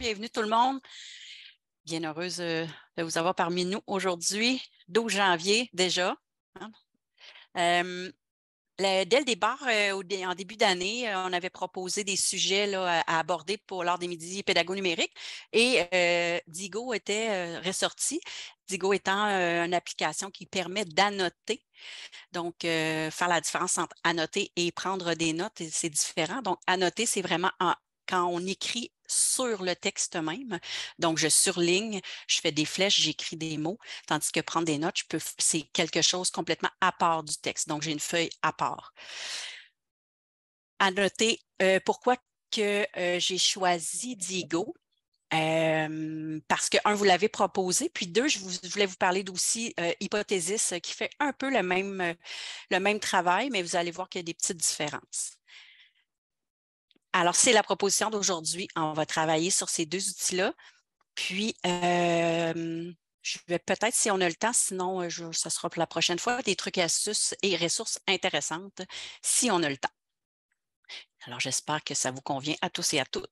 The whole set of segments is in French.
bienvenue tout le monde. Bien heureuse euh, de vous avoir parmi nous aujourd'hui, 12 janvier déjà. Hein. Euh, dès le départ, euh, en début d'année, on avait proposé des sujets à, aborder pour l'heure des midis pédago-numérique et euh, Digo était ressorti. Digo étant une application qui permet d'annoter, donc faire la différence entre annoter et prendre des notes, c'est différent. Donc, annoter, c'est vraiment quand on écrit sur le texte même. Donc, je surligne, je fais des flèches, j'écris des mots, tandis que prendre des notes, c'est quelque chose complètement à part du texte. Donc, j'ai une feuille à part. À noter euh, pourquoi que euh, j'ai choisi Diego, euh, parce que, un, vous l'avez proposé, puis deux, je, vous, voulais vous parler d'aussi euh, qui fait un peu le même, le même travail, mais vous allez voir qu'il y a des petites différences. Alors, c'est la proposition d'aujourd'hui. On va travailler sur ces deux outils-là. Puis, euh, je vais peut-être, si on a le temps, sinon, ce euh, ça sera pour la prochaine fois, des trucs, astuces et ressources intéressantes, si on a le temps. Alors, j'espère que ça vous convient à tous et à toutes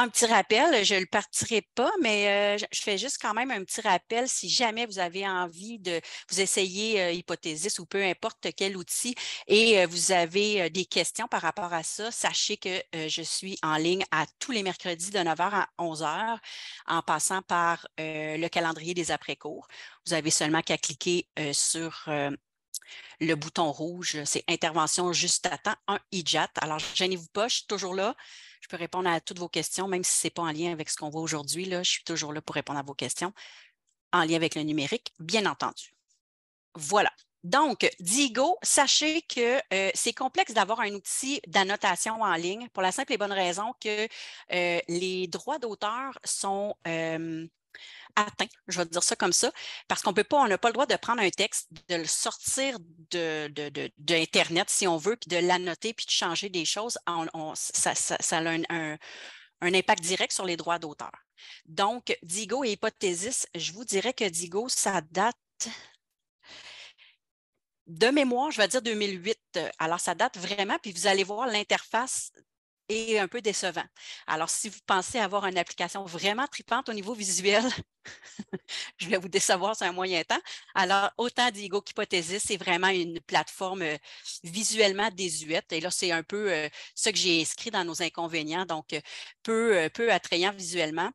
un petit rappel, je ne le partirai pas, mais euh, je fais juste quand même un petit rappel si jamais vous avez envie de vous essayer euh, Hypothesis ou peu importe quel outil et euh, vous avez des questions par rapport à ça, sachez que je suis en ligne à tous les mercredis de 9h à 11h en passant par le calendrier des après-cours. Vous avez seulement qu'à cliquer sur le bouton rouge, c'est intervention juste à temps en IJAT. Alors, gênez-vous pas, je suis toujours là peux répondre à toutes vos questions, même si ce n'est pas en lien avec ce qu'on voit aujourd'hui. Là, je suis toujours là pour répondre à vos questions en lien avec le numérique, bien entendu. Voilà. Donc, Digo, sachez que euh, c'est complexe d'avoir un outil d'annotation en ligne pour la simple et bonne raison que euh, les droits d'auteur sont, euh, atteint, je vais dire ça comme ça, parce qu'on peut pas, on n'a pas le droit de prendre un texte, de le sortir d'Internet, de, si on veut, puis de l'annoter, puis de changer des choses. ça, a un, impact direct sur les droits d'auteur. Donc, Digo et Hypothesis, je vous dirais que Digo, ça date de mémoire, je vais dire 2008. Alors, ça date vraiment, puis vous allez voir l'interface et un peu décevant. Alors, si vous pensez avoir une application vraiment tripante au niveau visuel, je vais vous décevoir sur un moyen temps. Alors, autant Diego qu'Hypothesis, c'est vraiment une plateforme euh, visuellement désuète. Et là, c'est un peu euh, ce que j'ai inscrit dans nos inconvénients, donc euh, peu, peu attrayant visuellement.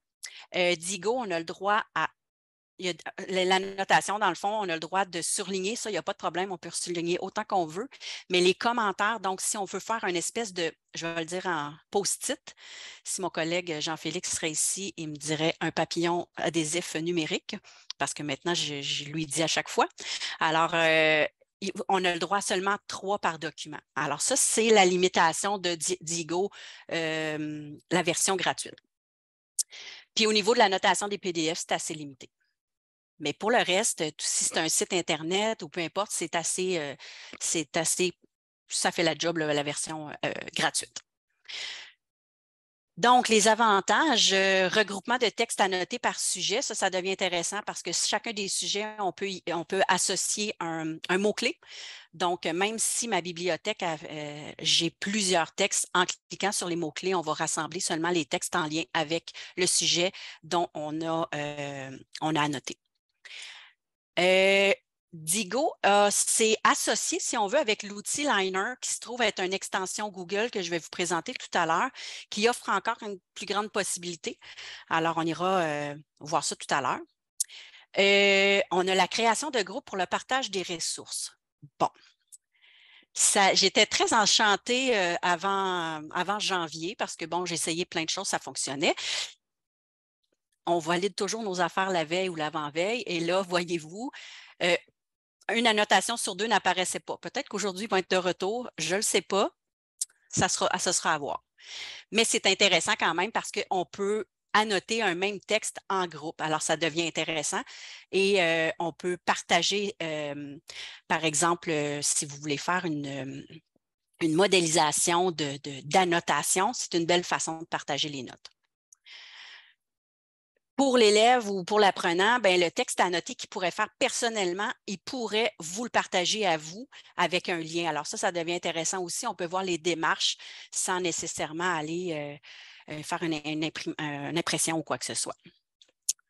Euh, on a le droit à la notation, dans le fond, on a le droit de surligner, ça, il n'y a pas de problème, on peut surligner autant qu'on veut. Mais les commentaires, donc, si on veut faire une espèce de, je vais le dire en post-it, si mon collègue Jean-Félix serait ici, il me dirait un papillon adhésif numérique, parce que maintenant, je, lui dis à chaque fois. Alors, euh, on a le droit seulement trois par document. Alors, ça, c'est la limitation de Digo, euh, la version gratuite. Puis au niveau de la notation des PDF, c'est assez limité. Mais pour le reste, si c'est un site Internet ou peu importe, c'est assez, euh, assez, ça fait la job, la version euh, gratuite. Donc, les avantages, euh, regroupement de textes annotés par sujet, ça, ça devient intéressant parce que chacun des sujets, on peut, on peut associer un, mot-clé. Donc, même si ma bibliothèque, j'ai plusieurs textes, en cliquant sur les mots-clés, on va rassembler seulement les textes en lien avec le sujet dont on a, on a annoté. Euh, Digo c'est associé, si on veut, avec l'outil Liner, qui se trouve être une extension Google que je vais vous présenter tout à l'heure, qui offre encore une plus grande possibilité. Alors, on ira euh, voir ça tout à l'heure. Euh, on a la création de groupes pour le partage des ressources. Bon. J'étais très enchantée avant, avant janvier parce que, bon, j'ai essayé plein de choses, ça fonctionnait on valide toujours nos affaires la veille ou l'avant-veille. Et là, voyez-vous, euh, une annotation sur deux n'apparaissait pas. Peut-être qu'aujourd'hui, ils vont être de retour, je ne le sais pas. Ça sera, à voir. Mais c'est intéressant quand même parce qu'on peut annoter un même texte en groupe. Alors, ça devient intéressant et euh, on peut partager, euh, par exemple, si vous voulez faire une, modélisation d'annotation, de, d'annotation, c'est une belle façon de partager les notes pour l'élève ou pour l'apprenant, ben, le texte à noter qu'il pourrait faire personnellement, il pourrait vous le partager à vous avec un lien. Alors ça, ça devient intéressant aussi. On peut voir les démarches sans nécessairement aller euh, euh, faire euh, une, impression ou quoi que ce soit.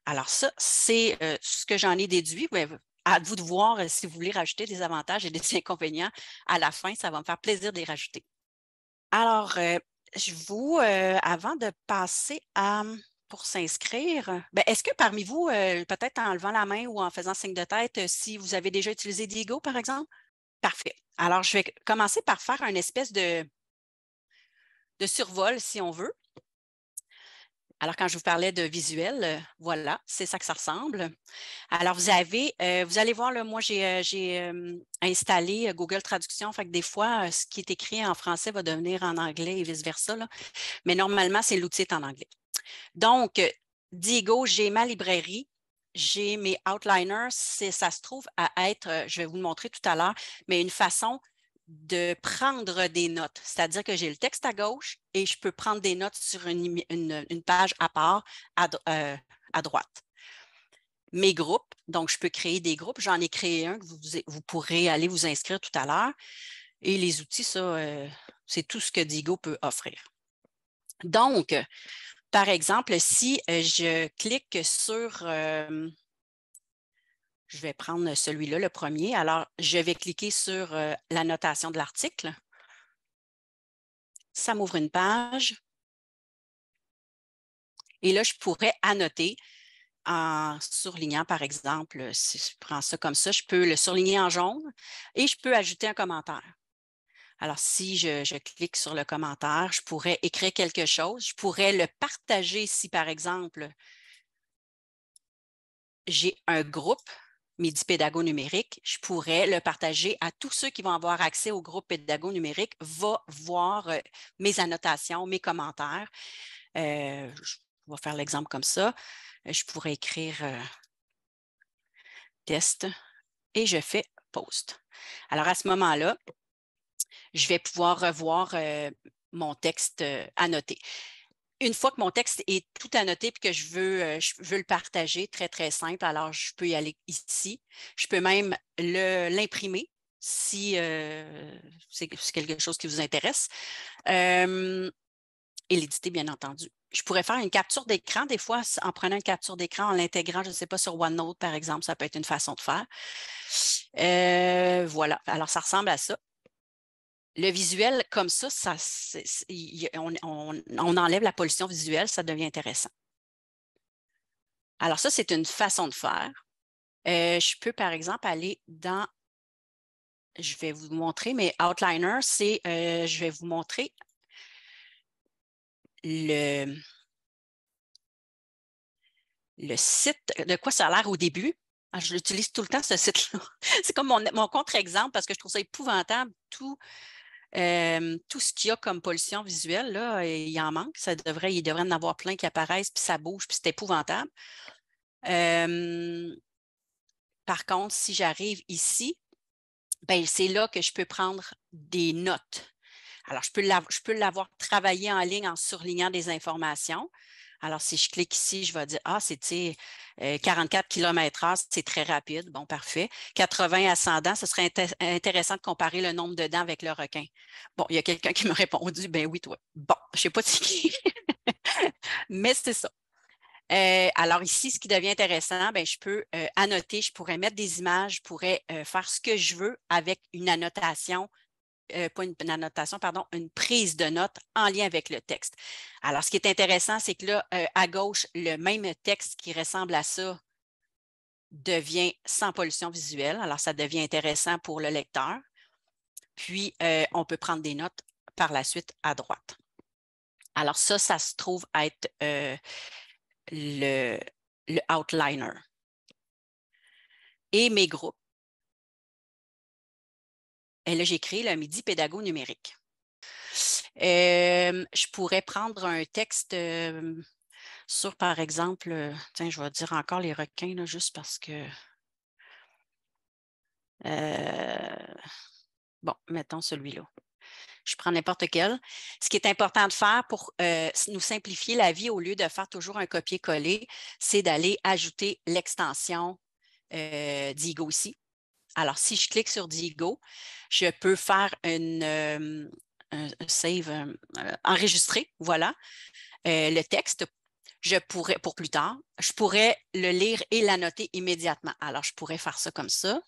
Alors ça, c'est ce que j'en ai déduit. Ben, à vous de voir si vous voulez rajouter des avantages et des inconvénients à la fin. Ça va me faire plaisir de les rajouter. Alors, je vous, avant de passer à s'inscrire. Ben, est-ce que parmi vous, euh, peut-être en levant la main ou en faisant signe de tête, euh, si vous avez déjà utilisé Diego, par exemple? Parfait. Alors, je vais commencer par faire une espèce de, de survol, si on veut. Alors, quand je vous parlais de visuel, euh, voilà, c'est ça que ça ressemble. Alors, vous avez, euh, vous allez voir, moi, j'ai euh, installé Google Traduction. Fait que des fois, ce qui est écrit en français va devenir en anglais et vice-versa. Mais normalement, c'est l'outil en anglais. Donc, Diego, j'ai ma librairie. J'ai mes outliners. Ça se trouve à être, je vais vous le montrer tout à l'heure, mais une façon de prendre des notes. C'est-à-dire que j'ai le texte à gauche et je peux prendre des notes sur une, page à part euh, à, droite. Mes groupes, donc je peux créer des groupes. J'en ai créé un que vous, pourrez aller vous inscrire tout à l'heure. Et les outils, ça, euh, c'est tout ce que Digo peut offrir. Donc, par exemple, si euh, je clique sur je vais prendre celui-là, le premier. Alors, je vais cliquer sur l'annotation euh, la notation de l'article. Ça m'ouvre une page. Et là, je pourrais annoter en surlignant, par exemple, si je prends ça comme ça, je peux le surligner en jaune et je peux ajouter un commentaire. Alors, si je, je, clique sur le commentaire, je pourrais écrire quelque chose. Je pourrais le partager si, par exemple, j'ai un groupe Midi Pédago numérique, je pourrais le partager à tous ceux qui vont avoir accès au groupe Pédago numérique, va voir euh, mes annotations, mes commentaires. Euh, je vais faire l'exemple comme ça. Euh, je pourrais écrire test et je fais post. Alors à ce moment-là, je vais pouvoir revoir mon texte annoté une fois que mon texte est tout annoté et que je veux, euh, je veux le partager, très, très simple, alors je peux y aller ici. Je peux même l'imprimer si euh, c'est quelque chose qui vous intéresse. Euh, et l'éditer, bien entendu. Je pourrais faire une capture d'écran, des fois, en prenant une capture d'écran, en l'intégrant, je ne sais pas, sur OneNote, par exemple, ça peut être une façon de faire. voilà, alors ça ressemble à ça le visuel comme ça, on, enlève la pollution visuelle, ça devient intéressant. Alors ça, c'est une façon de faire. Euh, je peux, par exemple, aller dans, je vais vous montrer, mais Outliner, c'est, euh, je vais vous montrer le, le site, de quoi ça a l'air au début, ah, je l'utilise tout le temps, ce site-là. C'est comme mon, mon contre-exemple parce que je trouve ça épouvantable, tout tout ce qu'il y a comme pollution visuelle, là, il en manque. Ça devrait, il devrait en avoir plein qui apparaissent, puis ça bouge, puis c'est épouvantable. par contre, si j'arrive ici, ben, c'est là que je peux prendre des notes. Alors, je peux l'avoir travaillé en ligne en surlignant des informations. Alors, si je clique ici, je vais dire, ah, c'est 44 euh, km/h, c'est très rapide. Bon, parfait. 80 ascendants, ce serait intéressant de comparer le nombre de dents avec le requin. Bon, il y a quelqu'un qui m'a répondu, ben oui, toi. Bon, je ne sais pas qui, mais c'est ça. Euh, alors ici, ce qui devient intéressant, ben je peux euh, annoter, je pourrais mettre des images, je pourrais faire ce que je veux avec une annotation euh, pas une, annotation, pardon, une prise de notes en lien avec le texte. Alors, ce qui est intéressant, c'est que là, euh, à gauche, le même texte qui ressemble à ça devient sans pollution visuelle. Alors, ça devient intéressant pour le lecteur. Puis, euh, on peut prendre des notes par la suite à droite. Alors, ça, ça se trouve être le, le outliner. Et mes groupes. Et eh, là, j'ai créé le midi pédago numérique. Euh, je pourrais prendre un texte euh, sur, par exemple, euh, tiens, je vais dire encore les requins, juste parce que. bon, mettons celui-là. Je prends n'importe quel. Ce qui est important de faire pour nous simplifier la vie, au lieu de faire toujours un copier-coller, c'est d'aller ajouter l'extension d'Igo ici alors, si je clique sur Diego, je peux faire une, euh, un save, euh, enregistrer, voilà, euh, le texte. Je pourrais, pour plus tard, je pourrais le lire et l'annoter immédiatement. Alors, je pourrais faire ça comme ça.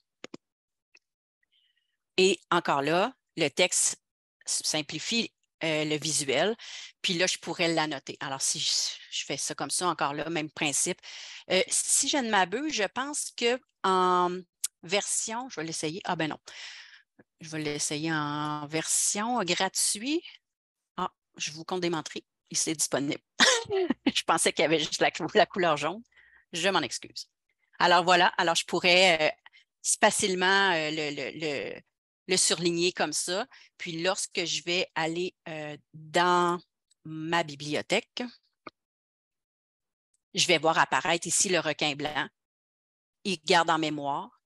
Et encore là, le texte simplifie le visuel, puis là, je pourrais l'annoter. Alors, si je, fais ça comme ça, encore là, même principe. si je ne m'abuse, je pense que en version, je vais l'essayer. Ah ben non. Je vais l'essayer en version gratuite. Ah, je vous compte démontrer. Il s'est disponible. je pensais qu'il y avait juste la, couleur jaune. Je m'en excuse. Alors voilà, alors je pourrais euh, facilement euh, le, surligner comme ça. Puis lorsque je vais aller euh, dans ma bibliothèque, je vais voir apparaître ici le requin blanc. Il garde en mémoire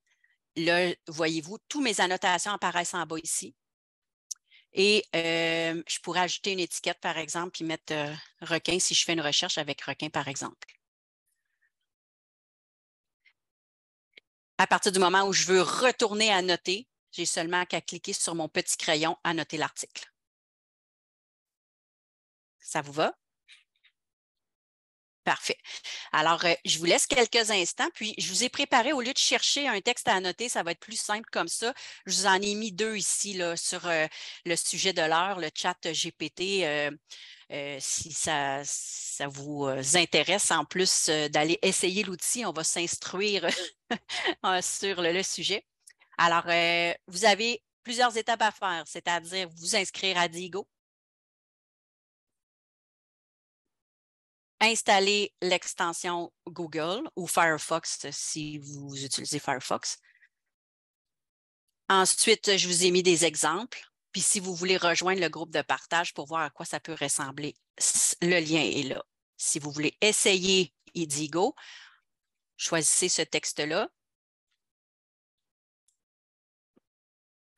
Là, voyez-vous, toutes mes annotations apparaissent en bas ici. Et euh, je pourrais ajouter une étiquette, par exemple, puis mettre euh, requin si je fais une recherche avec requin, par exemple. À partir du moment où je veux retourner à noter, j'ai seulement qu'à cliquer sur mon petit crayon à noter l'article. Ça vous va? Parfait. Alors, euh, je vous laisse quelques instants, puis je vous ai préparé, au lieu de chercher un texte à noter, ça va être plus simple comme ça. Je vous en ai mis deux ici là, sur euh, le sujet de l'heure, le chat GPT. Euh, si ça, ça, vous intéresse, en plus d'aller essayer l'outil, on va s'instruire sur le, sujet. Alors, vous avez plusieurs étapes à faire, c'est-à-dire vous inscrire à Diego. installer l'extension Google ou Firefox si vous utilisez Firefox. Ensuite, je vous ai mis des exemples. Puis si vous voulez rejoindre le groupe de partage pour voir à quoi ça peut ressembler, le lien est là. Si vous voulez essayer Idigo, choisissez ce texte-là.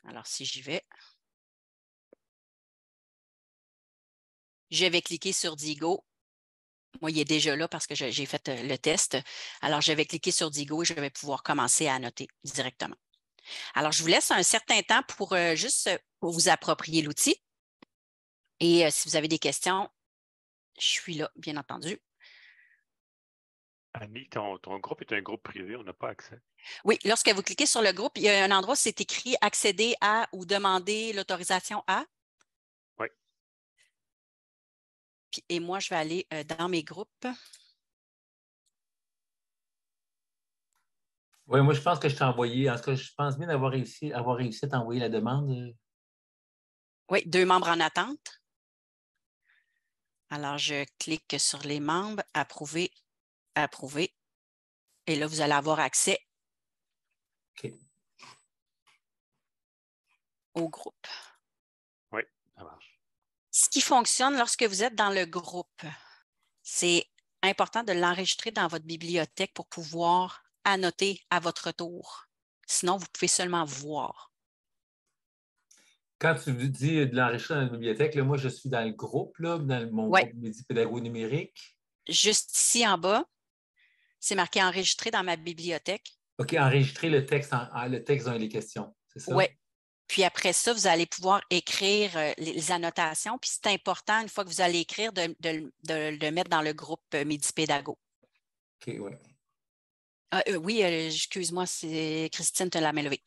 Alors, si j'y vais, je vais cliquer sur Digo moi, il est déjà là parce que j'ai fait euh, le test. Alors, je cliqué sur Digo et je vais pouvoir commencer à noter directement. Alors, je vous laisse un certain temps pour euh, juste euh, vous approprier l'outil. Et si vous avez des questions, je suis là, bien entendu. Annie, ton, ton groupe est un groupe privé, on n'a pas accès. Oui, lorsque vous cliquez sur le groupe, il y a un endroit où c'est écrit accéder à ou demander l'autorisation à. et moi, je vais aller euh, dans mes groupes. Oui, moi, je pense que je t'ai envoyé. En ce cas, je pense bien d'avoir réussi, avoir réussi à t'envoyer la demande. Euh. Oui, deux membres en attente. Alors, je clique sur les membres, approuver, approuver. Et là, vous allez avoir accès au groupe ce qui fonctionne lorsque vous êtes dans le groupe. C'est important de l'enregistrer dans votre bibliothèque pour pouvoir annoter à votre tour. Sinon, vous pouvez seulement voir. Quand tu dis de l'enregistrer dans la bibliothèque, moi, je suis dans le groupe, dans mon ouais. groupe numérique Juste ici en bas, c'est marqué enregistrer dans ma bibliothèque. OK, enregistrer le texte, en, le texte dans les questions, c'est ça? Oui, puis après ça, vous allez pouvoir écrire euh, les annotations. Puis c'est important, une fois que vous allez écrire, de, le mettre dans le groupe euh, Médipédago. OK, ouais. Ah, euh, oui, excuse-moi, c'est Christine, tu l'as levée.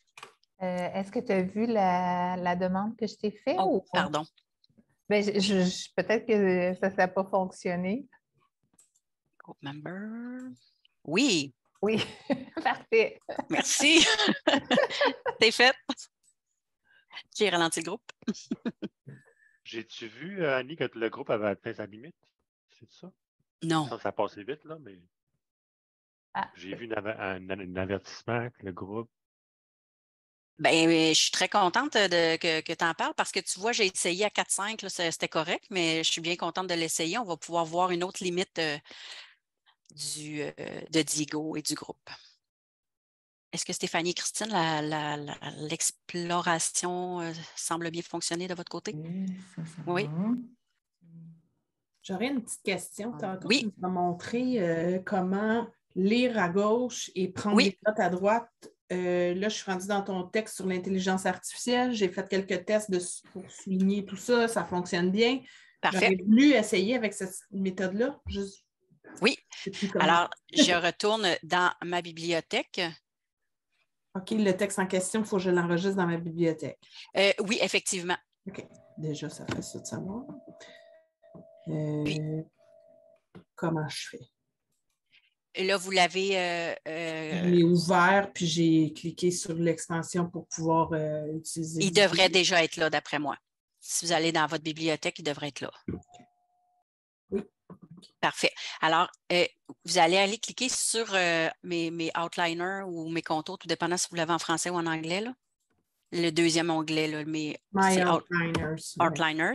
Est-ce que tu as vu la, demande que je t'ai faite? Oh, pardon. Mais ben, Peut-être que ça n'a pas fonctionné. Group member. Oui. Oui, parfait. Merci. T'es faite. J'ai ralenti le groupe. J'ai-tu vu, euh, Annie, que le groupe avait atteint sa limite? C'est ça? Non. Ça, passait vite, là, mais. Ah. J'ai vu un, avertissement que le groupe. Ben, euh, je suis très contente de, que, tu en parles parce que tu vois, j'ai essayé à 4-5, c'était correct, mais je suis bien contente de l'essayer. On va pouvoir voir une autre limite euh, du, de Diego et du groupe. Est-ce que Stéphanie et Christine, l'exploration euh, semble bien fonctionner de votre côté? Oui. J'aurais une petite question. oui. Tu montré euh, comment lire à gauche et prendre des notes à droite. Euh, là, je suis rendue dans ton texte sur l'intelligence artificielle. J'ai fait quelques tests de, pour souligner tout ça. Ça fonctionne bien. Parfait. J'aurais voulu essayer avec cette méthode-là. Oui. Alors, je retourne dans ma bibliothèque OK, le texte en question, il faut que je l'enregistre dans ma bibliothèque. Euh, oui, effectivement. OK. Déjà, ça fait ça de savoir. Euh, comment je fais? là, vous l'avez. Euh, euh ouvert, puis j'ai cliqué sur l'extension pour pouvoir utiliser. Il devrait déjà être là, d'après moi. Si vous allez dans votre bibliothèque, il devrait être là. Parfait. Alors, euh, vous allez aller cliquer sur euh, mes, outliners ou mes contours, tout dépendant si vous l'avez en français ou en anglais. Le deuxième onglet, là, mes outliners.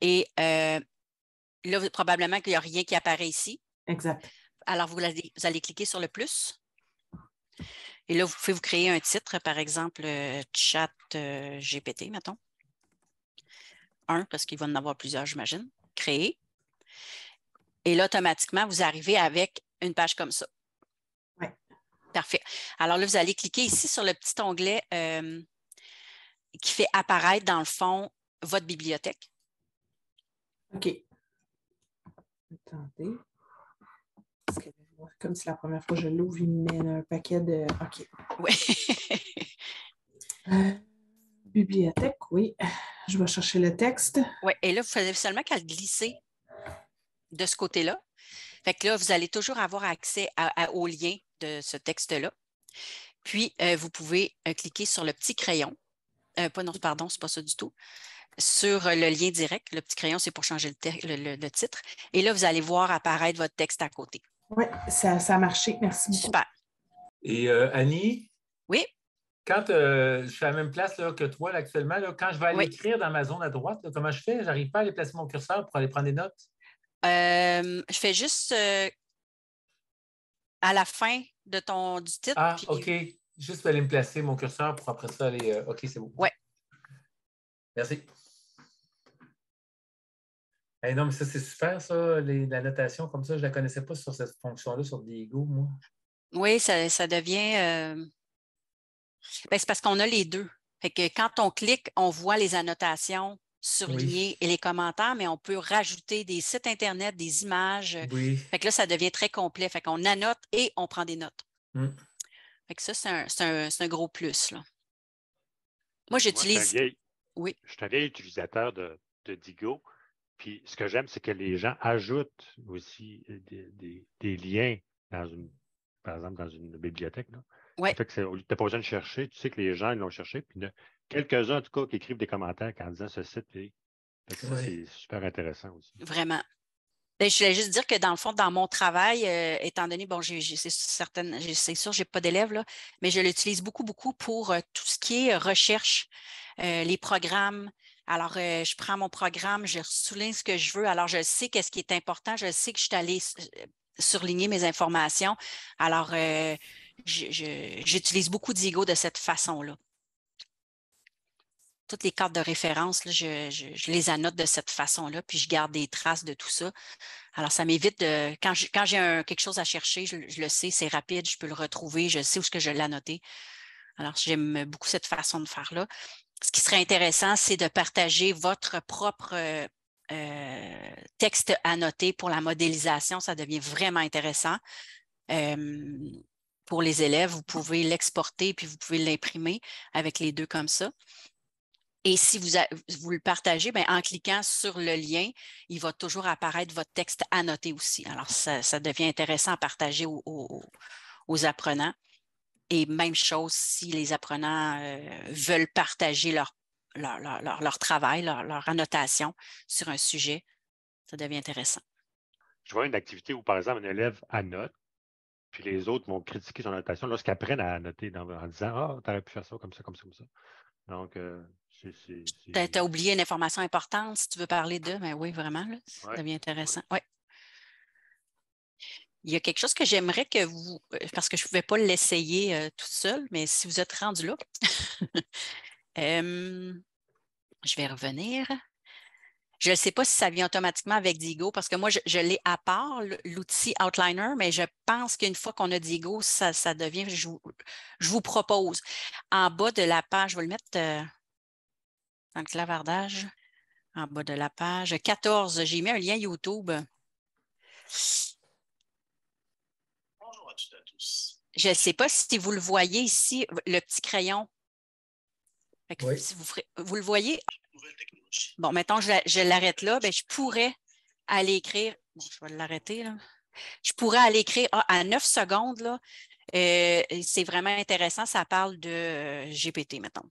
Et euh, là, probablement qu'il n'y a rien qui apparaît ici. Exact. Alors, vous allez, vous allez cliquer sur le plus. Et là, vous pouvez vous créer un titre, par exemple, chat GPT, mettons. Un, parce qu'il va en avoir plusieurs, j'imagine. Créer. Et là, automatiquement, vous arrivez avec une page comme ça. Oui. Parfait. Alors là, vous allez cliquer ici sur le petit onglet euh, qui fait apparaître, dans le fond, votre bibliothèque. OK. Attendez. que, comme c'est la première fois que je l'ouvre, il me met un paquet de. OK. Oui. Euh, bibliothèque, oui. Je vais chercher le texte. Oui, et là, vous faites seulement qu'à le glisser de ce côté-là. Fait que là, vous allez toujours avoir accès à, au lien de ce texte-là. Puis, euh, vous pouvez euh, cliquer sur le petit crayon. Euh, pas, non, pardon, c'est pas ça du tout. Sur le lien direct, le petit crayon, c'est pour changer le, titre. Et là, vous allez voir apparaître votre texte à côté. Oui, ça, a marché. Merci Super. Et Annie? Oui. Quand je suis à la même place que toi actuellement, quand je vais aller écrire dans ma zone à droite, comment je fais? J'arrive pas à aller placer mon curseur pour aller prendre des notes? Euh, je fais juste euh, à la fin de ton, du titre. Ah, OK. Juste aller me placer mon curseur pour après ça aller. Euh, OK, c'est bon. Ouais. Merci. non, mais ça, c'est super, ça, les, la notation comme ça. Je ne la connaissais pas sur cette fonction-là, sur Diego, moi. Oui, ça, devient. Ben, c'est parce qu'on a les deux. Fait que quand on clique, on voit les annotations surligner et les commentaires, mais on peut rajouter des sites Internet, des images. Euh, fait que là, ça devient très complet. Fait qu'on annote et on prend des notes. Mmh. Fait que ça, c'est un, gros plus. Là. Moi, j'utilise. Oui. Je suis un vieil utilisateur de, Digo. Puis ce que j'aime, c'est que les gens ajoutent aussi euh, des, liens dans une, par exemple, dans une bibliothèque. Là. fait que tu n'as pas besoin de chercher, tu sais que les gens l'ont cherché, puis quelques-uns, en tout cas, qui écrivent des commentaires en disant ce site. Puis, c'est super intéressant aussi. Vraiment. Ben, je voulais juste dire que dans le fond, dans mon travail, euh, étant donné, bon, c'est, certaines, sûr, je n'ai pas d'élèves, là, mais je l'utilise beaucoup, beaucoup pour euh, tout ce qui est euh, recherche, les programmes. Alors, je prends mon programme, je souligne ce que je veux. Alors, je sais qu'est-ce qui est important, je sais que je suis allée surligner mes informations. Alors, j'utilise beaucoup Digo de cette façon-là toutes les cartes de référence, je, les annote de cette façon-là, puis je garde des traces de tout ça. Alors, ça m'évite de. Quand j'ai quelque chose à chercher, je, le sais, c'est rapide, je peux le retrouver, je sais où est-ce que je l'ai annoté. Alors, j'aime beaucoup cette façon de faire-là. Ce qui serait intéressant, c'est de partager votre propre euh, euh, texte annoté pour la modélisation. Ça devient vraiment intéressant. pour les élèves, vous pouvez l'exporter puis vous pouvez l'imprimer avec les deux comme ça. Et si vous, le partagez, ben, en cliquant sur le lien, il va toujours apparaître votre texte annoté aussi. Alors, ça, devient intéressant à partager aux, apprenants. Et même chose si les apprenants euh, veulent partager leur, leur, travail, leur, annotation sur un sujet, ça devient intéressant. Je vois une activité où, par exemple, un élève annote, puis les autres vont critiquer son annotation lorsqu'ils apprennent à annoter en disant Ah, oh, t'aurais pu faire ça comme ça, comme ça, comme ça. Donc, euh, tu as, oublié une information importante si tu veux parler d'eux, mais ben oui, vraiment, ça devient intéressant. Ouais. Il y a quelque chose que j'aimerais que vous, euh, parce que je ne pouvais pas l'essayer euh, toute tout seul, mais si vous êtes rendu là, je vais revenir. Je ne sais pas si ça vient automatiquement avec Digo, parce que moi, je, l'ai à part, l'outil Outliner, mais je pense qu'une fois qu'on a Digo, ça, devient, je, vous propose. En bas de la page, je vais le mettre. Euh, dans le clavardage, en bas de la page. 14, j'ai mis un lien YouTube. Bonjour à toutes et à tous. Je ne sais pas si vous le voyez ici, le petit crayon. vous, le voyez. Bon, mettons, je, l'arrête là, ben, je pourrais aller écrire. je vais l'arrêter là. Je pourrais aller écrire ah, à 9 secondes, là, euh, c'est vraiment intéressant. Ça parle de euh, GPT, mettons.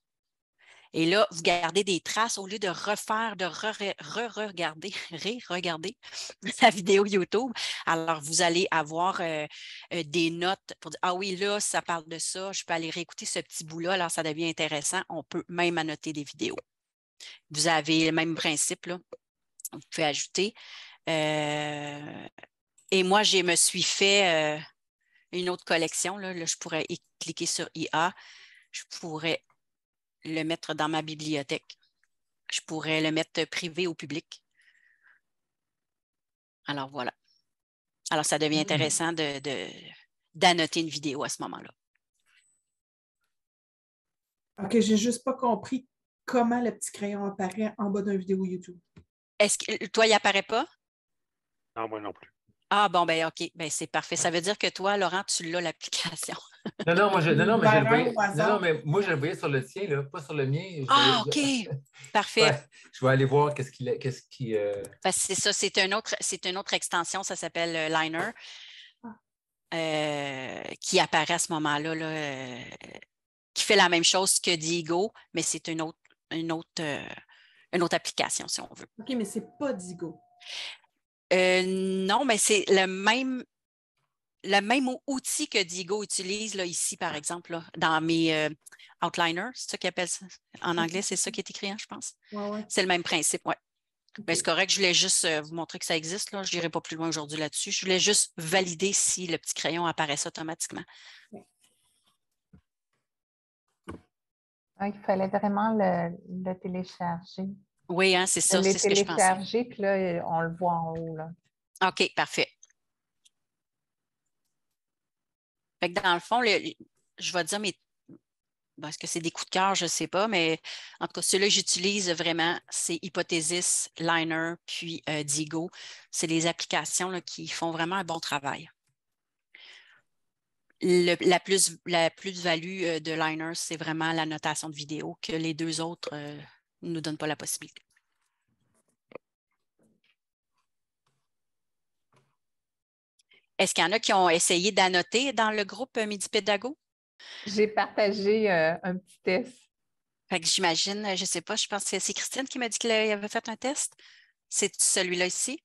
Et là, vous gardez des traces au lieu de refaire, de re-regarder, re regarder la vidéo YouTube. Alors, vous allez avoir euh, euh, des notes pour dire, ah oui, là, ça parle de ça, je peux aller réécouter ce petit bout-là, alors ça devient intéressant. On peut même annoter des vidéos. Vous avez le même principe, là. Vous pouvez ajouter. Euh, et moi, je me suis fait une autre collection. là. je pourrais cliquer sur IA. Je pourrais le mettre dans ma bibliothèque. Je pourrais le mettre privé ou public. Alors voilà. Alors ça devient hmm. intéressant d'annoter une vidéo à ce moment-là. OK, j'ai juste pas compris comment le petit crayon apparaît en bas d'une vidéo YouTube. Est-ce que toi, il n'apparaît pas? Non, moi non plus. Ah bon, ben OK, ben, c'est parfait. Ça veut dire que toi, Laurent, tu l'as l'application. non, non, moi, je, non, mais moi, je voyais sur le tien, là, pas sur le mien. Ah, OK. parfait. je vais aller voir qu'est-ce qu'il qui, euh, ben, c'est ça, c'est une autre, c'est une autre extension, ça s'appelle euh, Liner, euh, qui apparaît à ce moment-là, là, qui fait la même chose que Digo, mais c'est une autre, une autre, une autre application, si on veut. OK, mais ce n'est pas Digo. Euh, non, mais c'est le même, le même outil que Diego utilise là, ici, par exemple, dans mes euh, outliners, c'est ça qu'il appelle ça. En anglais, c'est ça qui est écrit, hein, je pense. Ouais, ouais. C'est le même principe, oui. c'est correct, je voulais juste euh, vous montrer que ça existe. Là. Je n'irai pas plus loin aujourd'hui là-dessus. Je voulais juste valider si le petit crayon apparaissait automatiquement. Il fallait vraiment le télécharger. Oui, hein, c'est ça, c'est ce que je pensais. là, on le voit en haut. Là. OK, parfait. dans le fond, je vais dire ben, est-ce que c'est des coups de cœur, je ne sais pas, mais en tout cas, ceux-là j'utilise vraiment, c'est Hypothesis, Liner, puis euh, Diego. C'est les applications qui font vraiment un bon travail. la plus-value la euh, plus de Liner, c'est vraiment la notation de vidéo que les deux autres euh, ne nous donne pas la possibilité. Est-ce qu'il y en a qui ont essayé d'annoter dans le groupe euh, Midi Pédago? J'ai partagé euh, un petit test. j'imagine, euh, je ne sais pas, je pense que c'est Christine qui m'a dit qu'elle avait fait un test. C'est celui-là ici?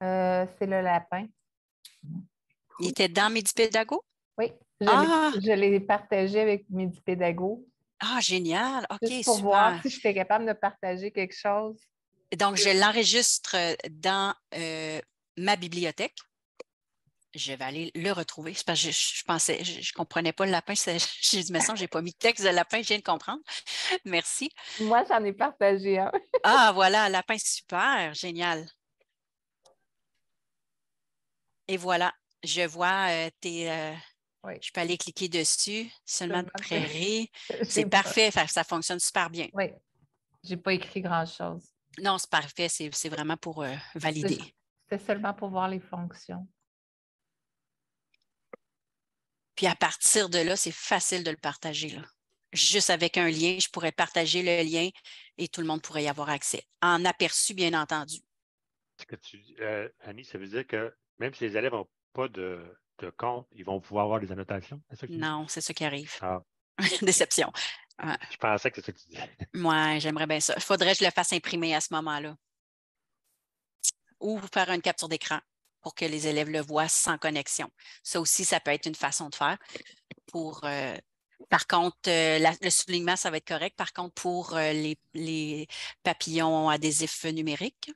c'est le lapin. Il était dans Midi Pédago? Oui, je l'ai ah! partagé avec Midi Pédago. Ah, génial. OK, Juste pour voir si je j'étais capable de partager quelque chose. Donc, je l'enregistre dans euh, ma bibliothèque. Je vais aller le retrouver. Parce je, pensais, je, ne comprenais pas le lapin. J'ai dit, mais ça, n'ai pas mis de texte de lapin, je viens de comprendre. Merci. Moi, j'en ai partagé un. ah, voilà, lapin, super, génial. Et voilà, je vois euh, tes, euh, je peux aller cliquer dessus, seulement de prairie, C'est parfait, ça fonctionne super bien. Oui, je n'ai pas écrit grand-chose. Non, c'est parfait, c'est vraiment pour euh, valider. C'est seulement pour voir les fonctions. Puis à partir de là, c'est facile de le partager. Là. Juste avec un lien, je pourrais partager le lien et tout le monde pourrait y avoir accès. En aperçu, bien entendu. Euh, Annie, ça veut dire que même si les élèves n'ont pas de, de compte, ils vont pouvoir avoir des annotations? non, c'est ce qui arrive. Ah. Déception. Je pensais que c'était ce que tu disais. Moi, j'aimerais bien ça. Il faudrait que je le fasse imprimer à ce moment-là. Ou faire une capture d'écran pour que les élèves le voient sans connexion. Ça aussi, ça peut être une façon de faire. Pour, euh, par contre, euh, le soulignement, ça va être correct. Par contre, pour euh, les, papillons adhésifs numériques,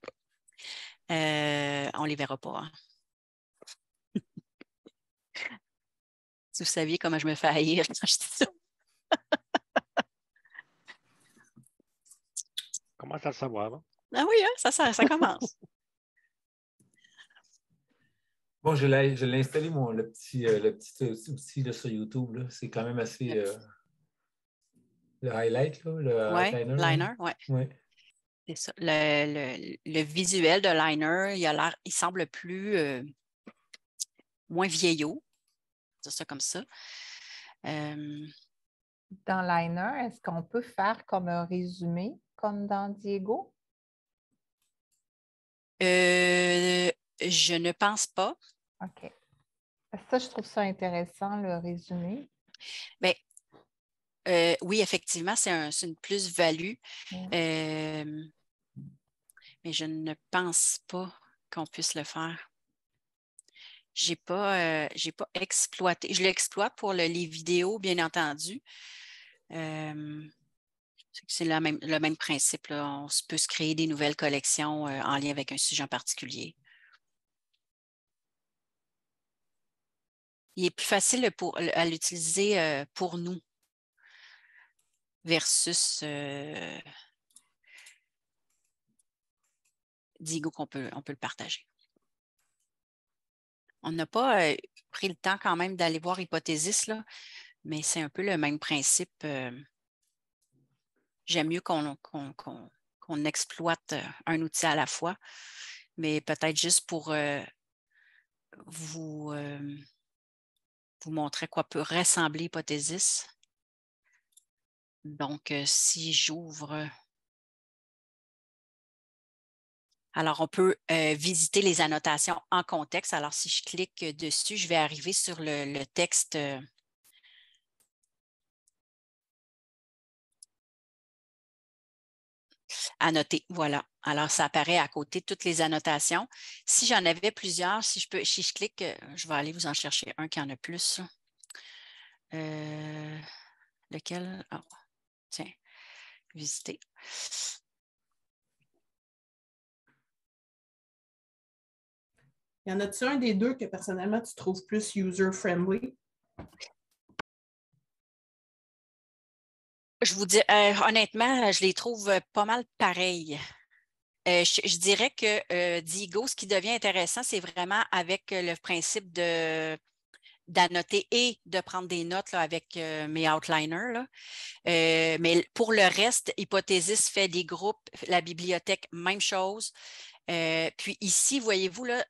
on ne les verra pas. Hein. vous saviez comment je me fais haïr quand je dis ça. Comment ça le savoir. Ah oui, hein, ça, ça, commence. Bon, je l'ai, je l'ai installé, mon, le petit, euh, le petit outil euh, là, sur YouTube. Là. C'est quand même assez. le euh, highlight, là, le liner. liner oui. Ouais. C'est ça. Le, le, visuel de liner, il, a l'air, il semble plus. moins vieillot ça comme ça. Dans Liner, est-ce qu'on peut faire comme un résumé, comme dans Diego? Euh, je ne pense pas. OK. Ça, je trouve ça intéressant, le résumé. mais ben, euh, oui, effectivement, c'est une plus-value. mais je ne pense pas qu'on puisse le faire j'ai pas, euh, pas exploité. Je l'exploite pour les vidéos, bien entendu. Euh, c'est même, le même principe. On peut se créer des nouvelles collections euh, en lien avec un sujet en particulier. Il est plus facile pour, à l'utiliser pour nous versus Digo qu'on peut, on peut le partager on n'a pas euh, pris le temps quand même d'aller voir Hypothesis, là, mais c'est un peu le même principe. Euh, j'aime mieux qu'on exploite euh, un outil à la fois, mais peut-être juste pour vous, vous montrer quoi peut ressembler Hypothesis. Donc, si j'ouvre Alors, on peut euh, visiter les annotations en contexte. Alors, si je clique dessus, je vais arriver sur le, texte. Euh, annoté. Voilà. Alors, ça apparaît à côté toutes les annotations. Si j'en avais plusieurs, si je, peux, si je clique, euh, je vais aller vous en chercher un qui en a plus. lequel? Ah, tiens, visiter. Y en a il un des deux que personnellement tu trouves plus user-friendly? Je vous dis, euh, honnêtement, je les trouve euh, pas mal pareils. Euh, je, dirais que Digo, ce qui devient intéressant, c'est vraiment avec le principe de d'annoter et de prendre des notes avec mes outliners. mais pour le reste, Hypothesis fait des groupes, la bibliothèque, même chose. puis ici, voyez-vous, là,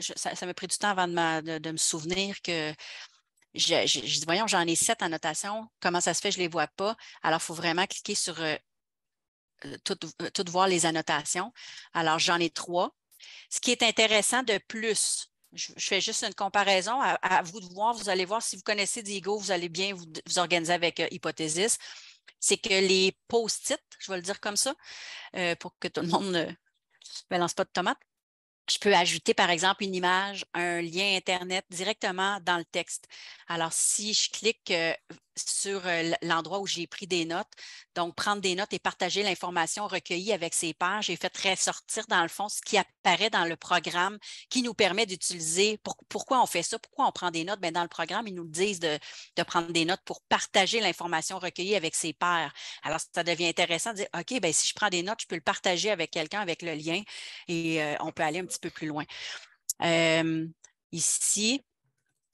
ça, me m'a pris du temps avant de, me souvenir que je, voyons, j'en ai sept annotations. Comment ça se fait, je ne les vois pas. Alors, il faut vraiment cliquer sur euh, euh, toutes euh, tout, voir les annotations. Alors, j'en ai trois. Ce qui est intéressant de plus, je, fais juste une comparaison à, vous de voir. Vous allez voir si vous connaissez Diego, vous allez bien vous, organiser avec Hypothesis. C'est que les post-it, je vais le dire comme ça, pour que tout le monde ne balance pas de tomates je peux ajouter, par exemple, une image, un lien Internet directement dans le texte. Alors, si je clique euh, sur euh, l'endroit où j'ai pris des notes, donc prendre des notes et partager l'information recueillie avec ses pairs, j'ai fait ressortir dans le fond ce qui apparaît dans le programme qui nous permet d'utiliser, pourquoi on fait ça, pourquoi on prend des notes, Mais ben, dans le programme, ils nous disent de, prendre des notes pour partager l'information recueillie avec ses pairs. Alors, ça devient intéressant de dire, OK, ben, si je prends des notes, je peux le partager avec quelqu'un avec le lien et euh, on peut aller un petit peu plus loin. Euh, ici,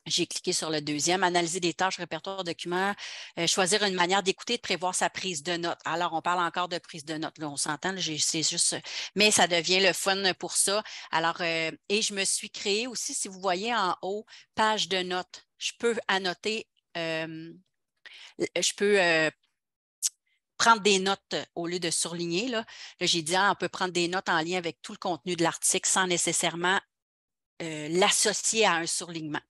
j'ai cliqué sur le deuxième, analyser des tâches, répertoire documents, euh, choisir une manière d'écouter, de prévoir sa prise de notes. Alors, on parle encore de prise de notes, là, on s'entend, c'est juste, mais ça devient le fun pour ça. Alors, euh, et je me suis créé aussi, si vous voyez en haut, page de notes. Je peux annoter, je peux prendre des notes euh, au lieu de surligner. Là, j'ai dit, ah, on peut prendre des notes en lien avec tout le contenu de l'article sans nécessairement euh, l'associer à un surlignement.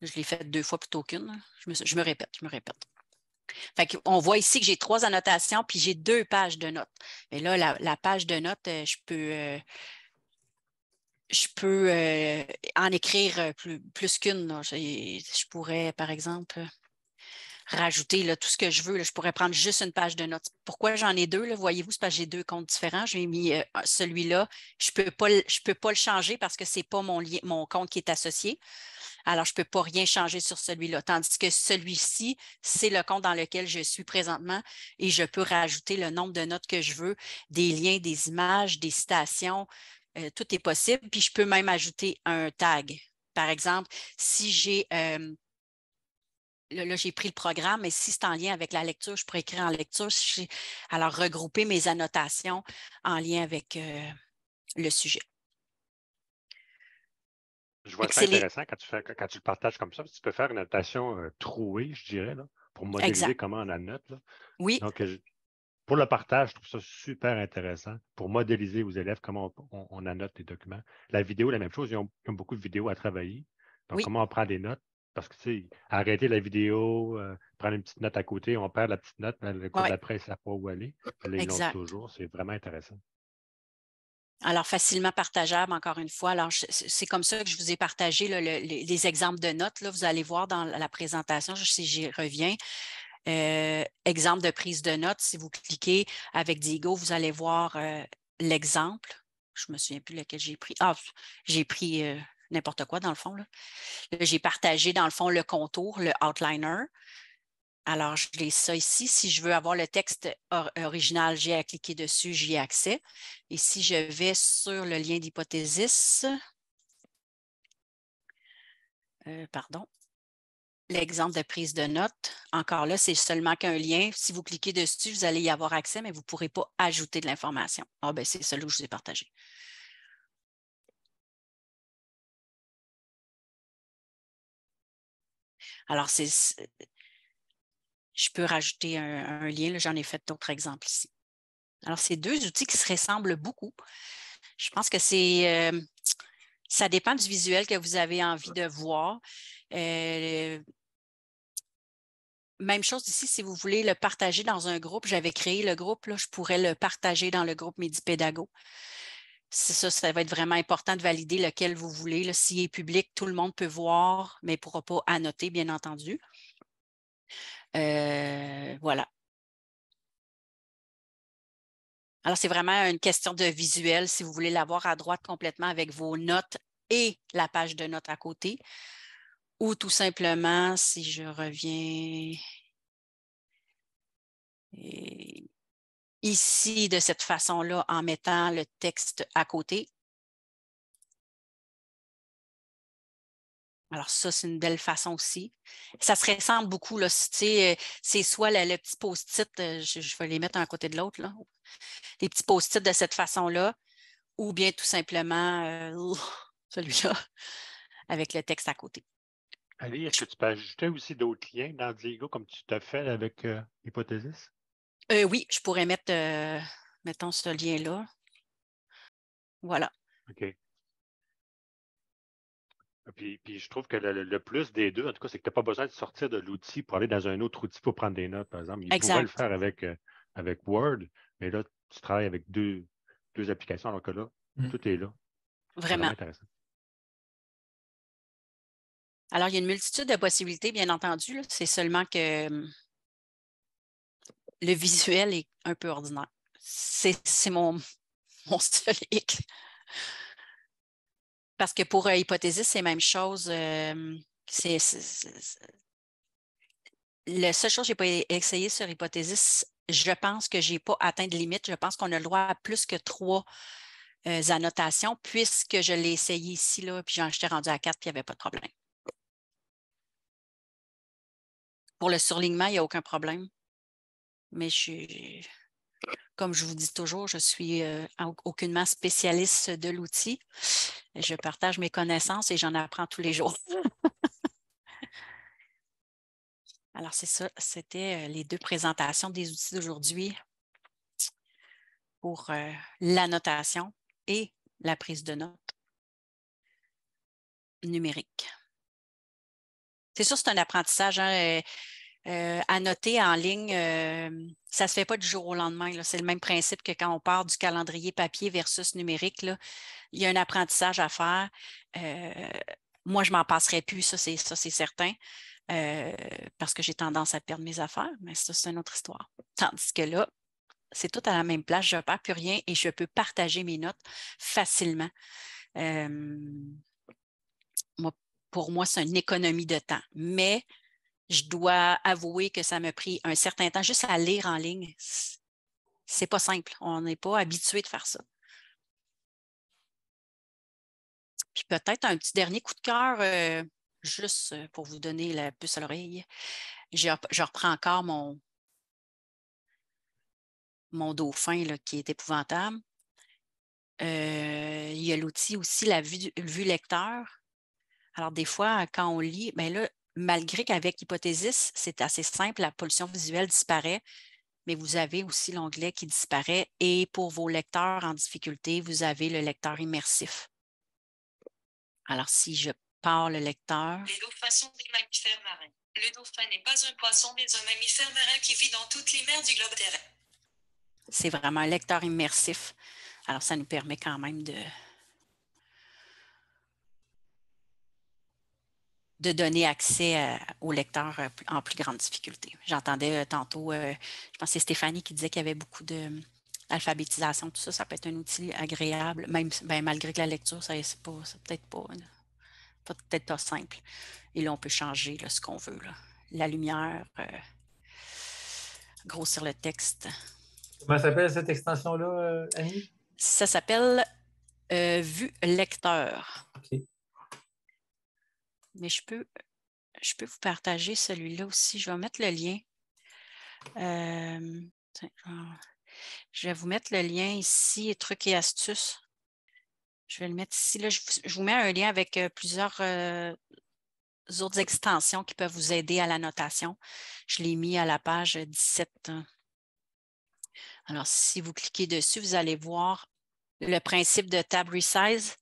Je l'ai fait deux fois plutôt qu'une. Je me, répète, je me répète. on voit ici que j'ai trois annotations, puis j'ai deux pages de notes. Mais là, la, page de notes, euh, je peux, je peux en écrire plus, qu'une. je, pourrais, par exemple, rajouter là, tout ce que je veux. je pourrais prendre juste une page de notes. Pourquoi j'en ai deux? Voyez-vous, c'est parce que j'ai deux comptes différents. J'ai mis euh, celui-là. Je ne peux, pas, peux pas le changer parce que ce n'est pas mon, mon compte qui est associé. Alors, je ne peux pas rien changer sur celui-là. Tandis que celui-ci, c'est le compte dans lequel je suis présentement et je peux rajouter le nombre de notes que je veux, des liens, des images, des citations. Euh, tout est possible. Puis, je peux même ajouter un tag. Par exemple, si j'ai euh, là, j'ai pris le programme, mais si c'est en lien avec la lecture, je pourrais écrire en lecture. alors, regrouper mes annotations en lien avec euh, le sujet. Je vois ça intéressant quand, tu le partages comme ça, tu peux faire une annotation euh, trouée, je dirais, pour modéliser comment on la note. Oui. Donc, pour le partage, je trouve ça super intéressant pour modéliser aux élèves comment on, on, annote les documents. La vidéo, la même chose, ils ont, a beaucoup de vidéos à travailler. Donc, comment on prend des notes, parce que, tu sais, arrêter la vidéo, euh, prendre une petite note à côté, on perd la petite note, mais le cours d'après, ça ne pas où aller. Les est toujours. C'est vraiment intéressant. Alors, facilement partageable, encore une fois. Alors, c'est comme ça que je vous ai partagé les, exemples de notes. Là, vous allez voir dans la présentation, je, si j'y reviens. Euh, exemple de prise de notes, si vous cliquez avec Diego, vous allez voir euh, l'exemple. Je ne me souviens plus lequel j'ai pris. Ah, j'ai pris n'importe quoi dans le fond. Là. J'ai partagé dans le fond le contour, le outliner. Alors, je l'ai ça ici. Si je veux avoir le texte original, j'ai à cliquer dessus, j'y ai accès. Et si je vais sur le lien d'hypothèse, euh, pardon, l'exemple de prise de notes, encore là, c'est seulement qu'un lien. Si vous cliquez dessus, vous allez y avoir accès, mais vous ne pourrez pas ajouter de l'information. Ah, ben, c'est celui où je vous ai partagé. Alors, je peux rajouter un, lien, j'en ai fait d'autres exemples ici. Alors, c'est deux outils qui se ressemblent beaucoup. Je pense que c'est, euh, ça dépend du visuel que vous avez envie de voir. Euh, même chose ici, si vous voulez le partager dans un groupe, j'avais créé le groupe, je pourrais le partager dans le groupe Médipédago c'est ça, ça va être vraiment important de valider lequel vous voulez. S'il est public, tout le monde peut voir, mais ne pourra pas annoter, bien entendu. Euh, voilà. Alors, c'est vraiment une question de visuel, si vous voulez l'avoir à droite complètement avec vos notes et la page de notes à côté, ou tout simplement, si je reviens ici de cette façon-là en mettant le texte à côté. Alors ça, c'est une belle façon aussi. Ça se ressemble beaucoup. Là, euh, c'est soit le, petits petit post-it, euh, je, vais les mettre un côté de l'autre, là. les petits post-it de cette façon-là, ou bien tout simplement euh, celui-là avec le texte à côté. Allez, est-ce que tu peux ajouter aussi d'autres liens dans Diego comme tu t'as fait avec Hypothesis? Euh, oui, je pourrais mettre, euh, mettons, ce lien-là. Voilà. OK. Euh, puis, puis, je trouve que le, plus des deux, en tout cas, c'est que tu n'as pas besoin de sortir de l'outil pour aller dans un autre outil pour prendre des notes, par exemple. Tu pourrait le faire avec, avec Word, mais là, tu travailles avec deux, deux applications, alors que là, mm. tout est là. Vraiment. vraiment alors, il y a une multitude de possibilités, bien entendu. C'est seulement que hum, le visuel est un peu ordinaire. C'est mon, mon Parce que pour euh, Hypothesis, c'est la même chose. Euh, la seule chose que j'ai pas essayé sur Hypothesis, je pense que je n'ai pas atteint de limite. Je pense qu'on a le droit à plus que trois euh, annotations, puisque je l'ai essayé ici, là, puis j'en étais rendu à quatre, puis il n'y avait pas de problème. Pour le surlignement, il n'y a aucun problème mais je comme je vous dis toujours, je suis euh, aucunement spécialiste de l'outil. Je partage mes connaissances et j'en apprends tous les jours. Alors, c'est ça, c'était euh, les deux présentations des outils d'aujourd'hui pour euh, la notation et la prise de notes numérique. C'est sûr, c'est un apprentissage. Hein, euh, à noter en ligne, euh, ça ne se fait pas du jour au lendemain. C'est le même principe que quand on part du calendrier papier versus numérique. Il y a un apprentissage à faire. Euh, moi, je m'en passerai plus, ça c'est certain, parce que j'ai tendance à perdre mes affaires, mais ça, c'est une autre histoire. Tandis que là, c'est tout à la même place, je ne perds plus rien et je peux partager mes notes facilement. pour moi, c'est une économie de temps. Mais je dois avouer que ça m'a pris un certain temps juste à lire en ligne. C'est pas simple. On n'est pas habitué de faire ça. Puis peut-être un petit dernier coup de cœur, euh, juste euh, pour vous donner la puce à l'oreille. Je, reprends encore mon, mon dauphin qui est épouvantable. Euh, il y a l'outil aussi, la vue, vue lecteur. Alors, des fois, quand on lit, bien là, malgré qu'avec Hypothesis, c'est assez simple, la pollution visuelle disparaît, mais vous avez aussi l'onglet qui disparaît et pour vos lecteurs en difficulté, vous avez le lecteur immersif. Alors, si je pars le lecteur. Les dauphins sont des mammifères marins. Le dauphin n'est pas un poisson, mais un mammifère marin qui vit dans toutes les mers du globe terrestre. C'est vraiment un lecteur immersif. Alors, ça nous permet quand même de, de donner accès euh, aux lecteurs euh, en plus grande difficulté. J'entendais euh, tantôt, je pense que c'est Stéphanie qui disait qu'il y avait beaucoup hum, d'alphabétisation, tout ça, ça peut être un outil agréable, même ben, malgré que la lecture, ça c'est peut-être pas, simple. Et là, on peut changer ce qu'on veut. La lumière, grossir le texte. Comment s'appelle cette extension-là, Annie? Ça s'appelle Vue lecteur mais je peux, vous partager celui-là aussi. Je vais mettre le lien. Euh, je vais vous mettre le lien ici, trucs et astuces. Je vais le mettre ici. je, vous, mets un lien avec euh, plusieurs euh, autres extensions qui peuvent vous aider à la notation. Je l'ai mis à la page 17. Hein. Alors, si vous cliquez dessus, vous allez voir le principe de tab resize.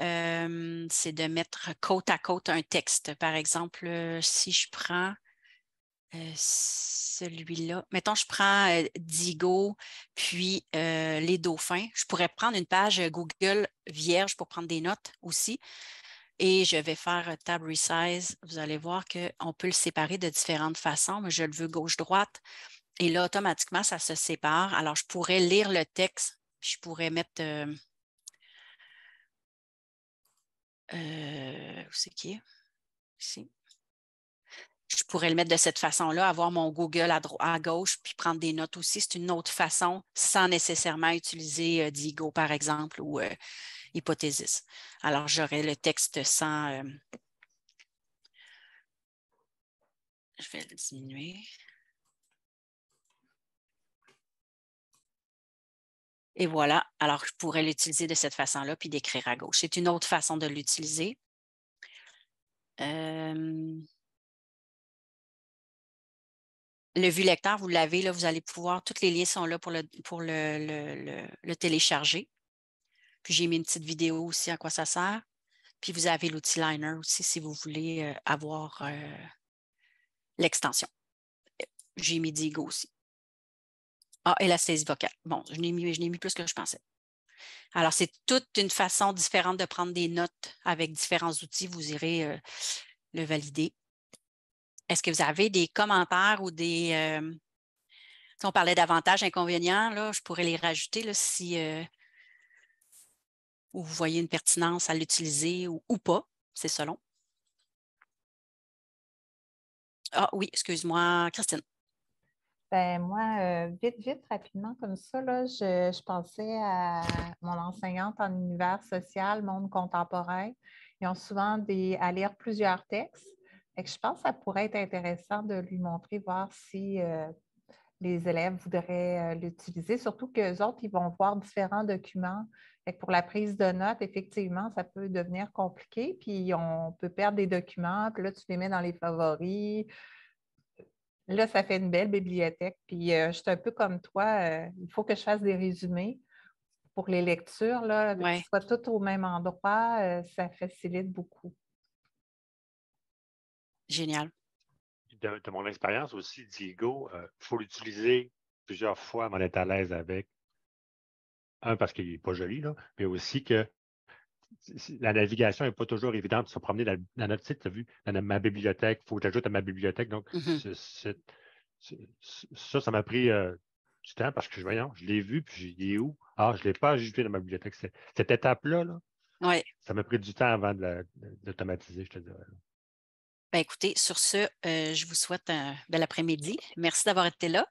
Euh, c'est de mettre côte à côte un texte. Par exemple, euh, si je prends euh, celui-là, mettons, je prends Digo, puis les dauphins, je pourrais prendre une page Google vierge pour prendre des notes aussi. Et je vais faire tab resize. Vous allez voir qu'on peut le séparer de différentes façons. mais je le veux gauche-droite. Et là, automatiquement, ça se sépare. Alors, je pourrais lire le texte. Je pourrais mettre euh, c'est qui Je pourrais le mettre de cette façon-là, avoir mon Google à, à, gauche, puis prendre des notes aussi. C'est une autre façon, sans nécessairement utiliser euh, Diego, par exemple, ou euh, Hypothesis. Alors, j'aurais le texte sans... je vais le diminuer. Et voilà, alors je pourrais l'utiliser de cette façon-là, puis d'écrire à gauche. C'est une autre façon de l'utiliser. Le vue lecteur, vous l'avez, là, vous allez pouvoir, tous les liens sont là pour le, pour le, télécharger. Puis j'ai mis une petite vidéo aussi à quoi ça sert. Puis vous avez l'outil Liner aussi si vous voulez euh, avoir euh, l'extension. J'ai mis Diego aussi. Ah, et la saisie vocale. Bon, je n'ai mis, plus que je pensais. Alors, c'est toute une façon différente de prendre des notes avec différents outils. Vous irez euh, le valider. Est-ce que vous avez des commentaires ou des. Euh, si on parlait d'avantages, inconvénients, là, je pourrais les rajouter là, si euh, vous voyez une pertinence à l'utiliser ou, ou pas. C'est selon. Ah oui, excuse-moi, Christine. Ben, moi, euh, vite, vite, rapidement, comme ça, je, pensais à mon enseignante en univers social, monde contemporain. Ils ont souvent des, à lire plusieurs textes. Et je pense que ça pourrait être intéressant de lui montrer, voir si euh, les élèves voudraient euh, l'utiliser, surtout qu'eux autres, ils vont voir différents documents. et pour la prise de notes, effectivement, ça peut devenir compliqué, puis on peut perdre des documents, puis là, tu les mets dans les favoris. Là, ça fait une belle bibliothèque. Puis euh, je suis un peu comme toi, euh, il faut que je fasse des résumés pour les lectures, là, que ce soit tout au même endroit, euh, ça facilite beaucoup. Génial. De, mon expérience aussi, Diego, il faut l'utiliser plusieurs fois on être à l'aise avec. Un, parce qu'il n'est pas joli, mais aussi que la navigation n'est pas toujours évidente. Se promener dans, notre site, tu as vu, dans ma bibliothèque, il faut que j'ajoute à ma bibliothèque. Donc, mm-hmm. ça, ça m'a pris euh, du temps parce que voyons, je l'ai vu, puis j'ai dit où? Ah, je ne l'ai pas ajouté dans ma bibliothèque. Cette étape-là, ça m'a pris du temps avant de l'automatiser, je te dirais. Ben, écoutez, sur ce, euh, je vous souhaite un bel après-midi. Merci d'avoir été là.